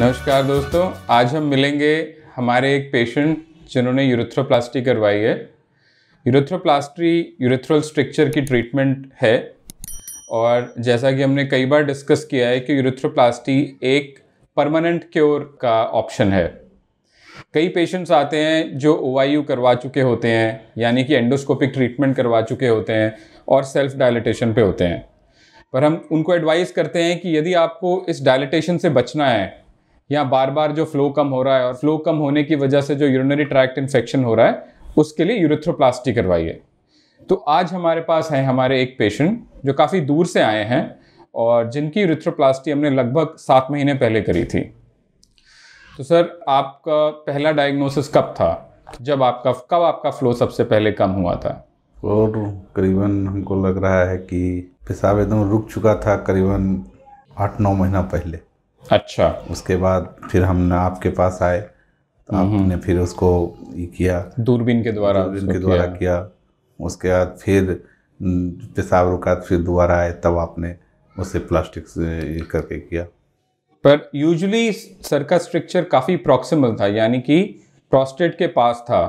नमस्कार दोस्तों आज हम मिलेंगे हमारे एक पेशेंट जिन्होंने यूरिथ्रोप्लास्टी करवाई है यूरिथ्रोप्लास्टी यूरिथ्रल स्ट्रक्चर की ट्रीटमेंट है और जैसा कि हमने कई बार डिस्कस किया है कि यूरिथ्रोप्लास्टी एक परमानेंट क्योर का ऑप्शन है कई पेशेंट्स आते हैं जो ओ करवा चुके होते हैं यानी कि एंडोस्कोपिक ट्रीटमेंट करवा चुके होते हैं और सेल्फ डायलिटेशन पे होते हैं पर हम उनको एडवाइस करते हैं कि यदि आपको इस डायलिटेशन से बचना है या बार बार जो फ्लो कम हो रहा है और फ्लो कम होने की वजह से जो यूरिनरी ट्रैक्ट इन्फेक्शन हो रहा है उसके लिए यूरिथ्रोप्लास्टी करवाइए तो आज हमारे पास है हमारे एक पेशेंट जो काफ़ी दूर से आए हैं और जिनकी यूरिथ्रोप्लास्टी हमने लगभग सात महीने पहले करी थी तो सर आपका पहला डायग्नोसिस कब था जब आपका कब आपका फ्लो सबसे पहले कम हुआ था और तो करीबन हमको लग रहा है कि पेशाब एकदम रुक चुका था करीबन आठ नौ महीना पहले अच्छा उसके बाद फिर हम आपके पास आए तो हम्म। आपने फिर उसको ये किया दूरबीन के द्वारा दूरबीन के द्वारा किया उसके बाद फिर पेशाब रुका फिर दोबारा आए तब आपने उसे प्लास्टिक से करके किया पर यूजुअली सर का स्ट्रक्चर काफ़ी प्रॉक्सिमल था यानी कि प्रोस्टेट के पास था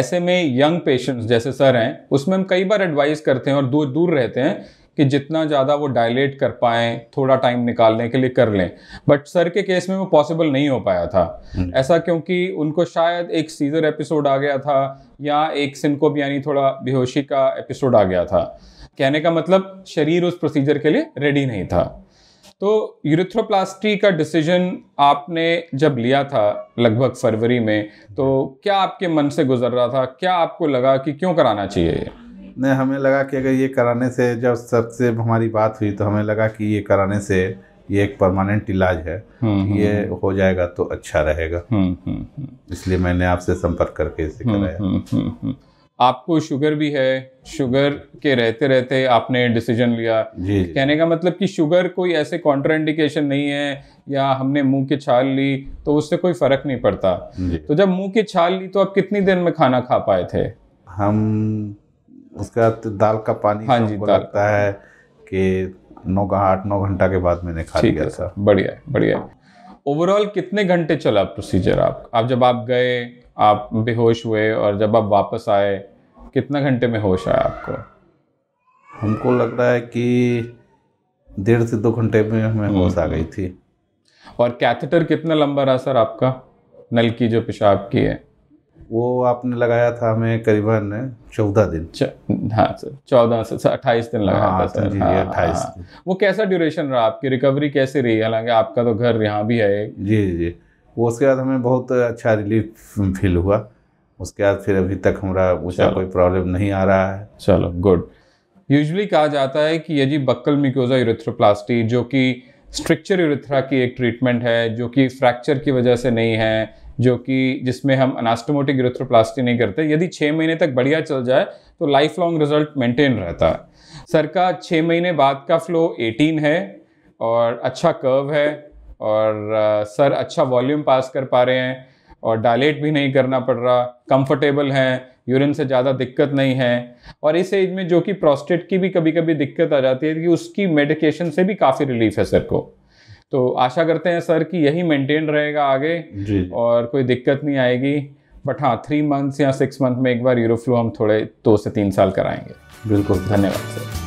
ऐसे में यंग पेशेंट्स जैसे सर हैं उसमें हम कई बार एडवाइस करते हैं और दूर दूर रहते हैं कि जितना ज़्यादा वो डायलेट कर पाएँ थोड़ा टाइम निकालने के लिए कर लें बट सर के केस में वो पॉसिबल नहीं हो पाया था हम्म। ऐसा क्योंकि उनको शायद एक सीजर एपिसोड आ गया था या एक सिनकोप यानी थोड़ा बेहोशी का एपिसोड आ गया था कहने का मतलब शरीर उस प्रोसीजर के लिए रेडी नहीं था तो यूरिथ्रोप्लास्टी का डिसीजन आपने जब लिया था लगभग फरवरी में तो क्या आपके मन से गुजर रहा था क्या आपको लगा कि क्यों कराना चाहिए ने हमें लगा कि अगर ये कराने से जब सर से हमारी बात हुई तो हमें लगा कि ये कराने से ये एक परमानेंट इलाज है हम्म, ये हम्म, हम्म। हो जाएगा तो अच्छा रहेगा इसलिए मैंने आपसे संपर्क करके इसे कराया आपको शुगर भी है शुगर के रहते रहते आपने डिसीजन लिया जी कहने का मतलब कि शुगर कोई ऐसे कॉन्ट्राइंडिकेशन नहीं है या हमने मुंह की छाल ली तो उससे कोई फर्क नहीं पड़ता तो जब मुंह की छाल ली तो आप कितनी देर में खाना खा पाए थे हम उसके बाद दाल का पानी हाँ जी लगता है कि नौ आठ नौ घंटा के बाद मैंने खा लिया सर बढ़िया है बढ़िया है ओवरऑल कितने घंटे चला प्रोसीजर आप आप जब आप गए आप बेहोश हुए और जब आप वापस आए कितना घंटे में होश आया आपको हमको लग रहा है कि डेढ़ से दो घंटे में हमें हम्म। होश आ गई थी और कैथेटर कितना लंबा रहा सर आपका नल की जो पेशाब की है वो आपने लगाया था हमें करीबन चौदह दिन हाँ सर चौदह से अट्ठाईस दिन लगाया हाँ, था सर जी हाँ, अट्ठाईस हाँ, हाँ। वो कैसा ड्यूरेशन रहा आपकी रिकवरी कैसे रही हालांकि आपका तो घर यहाँ भी है जी जी वो उसके बाद हमें बहुत अच्छा रिलीफ फील हुआ उसके बाद फिर अभी तक हमारा ऊँचा कोई प्रॉब्लम नहीं आ रहा है चलो गुड यूजली कहा जाता है कि यजी बक्कल मिकोजा यूरेथ्रोप्लास्टी जो कि स्ट्रिक्चर यूरिथ्रा की एक ट्रीटमेंट है जो कि फ्रैक्चर की वजह से नहीं है जो कि जिसमें हम अनास्टोमोटिक यूरिथ्रोप्लास्टी नहीं करते यदि छः महीने तक बढ़िया चल जाए तो लाइफ लॉन्ग रिजल्ट मेंटेन रहता है सर का छः महीने बाद का फ्लो 18 है और अच्छा कर्व है और सर अच्छा वॉल्यूम पास कर पा रहे हैं और डायलेट भी नहीं करना पड़ रहा कंफर्टेबल हैं यूरिन से ज़्यादा दिक्कत नहीं है और इस एज में जो कि प्रोस्टेट की भी कभी कभी दिक्कत आ जाती है कि उसकी मेडिकेशन से भी काफ़ी रिलीफ है सर को तो आशा करते हैं सर कि यही मेंटेन रहेगा आगे जी। और कोई दिक्कत नहीं आएगी बट हाँ थ्री मंथ्स या सिक्स मंथ में एक बार यूरोफ्लू हम थोड़े दो तो से तीन साल कराएंगे बिल्कुल धन्यवाद सर